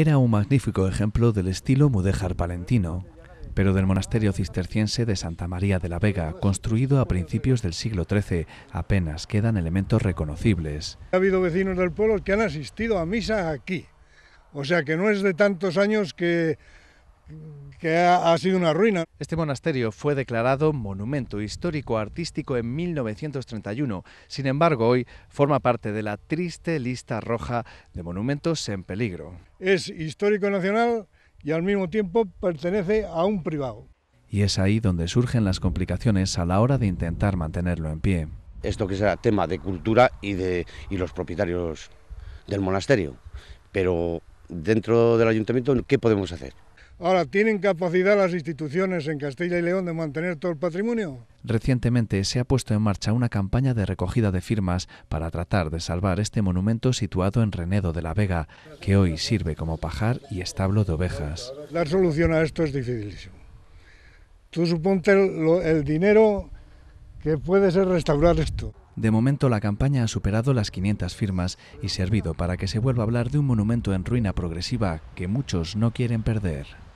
era un magnífico ejemplo del estilo mudéjar palentino, pero del monasterio cisterciense de Santa María de la Vega, construido a principios del siglo XIII, apenas quedan elementos reconocibles. Ha habido vecinos del pueblo que han asistido a misa aquí, o sea que no es de tantos años que que ha, sido una ruina. Este monasterio fue declarado Monumento Histórico Artístico en 1931. Sin embargo, hoy forma parte de la triste lista roja de monumentos en peligro. Es histórico nacional y al mismo tiempo pertenece a un privado. Y es ahí donde surgen las complicaciones a la hora de intentar mantenerlo en pie. Esto que será tema de cultura y de los propietarios del monasterio. Pero dentro del ayuntamiento, ¿qué podemos hacer? Ahora, ¿tienen capacidad las instituciones en Castilla y León de mantener todo el patrimonio? Recientemente se ha puesto en marcha una campaña de recogida de firmas para tratar de salvar este monumento situado en Renedo de la Vega, que hoy sirve como pajar y establo de ovejas. Dar solución a esto es dificilísimo. Tú suponte el, el dinero que puede ser restaurar esto. De momento la campaña ha superado las 500 firmas y servido para que se vuelva a hablar de un monumento en ruina progresiva que muchos no quieren perder.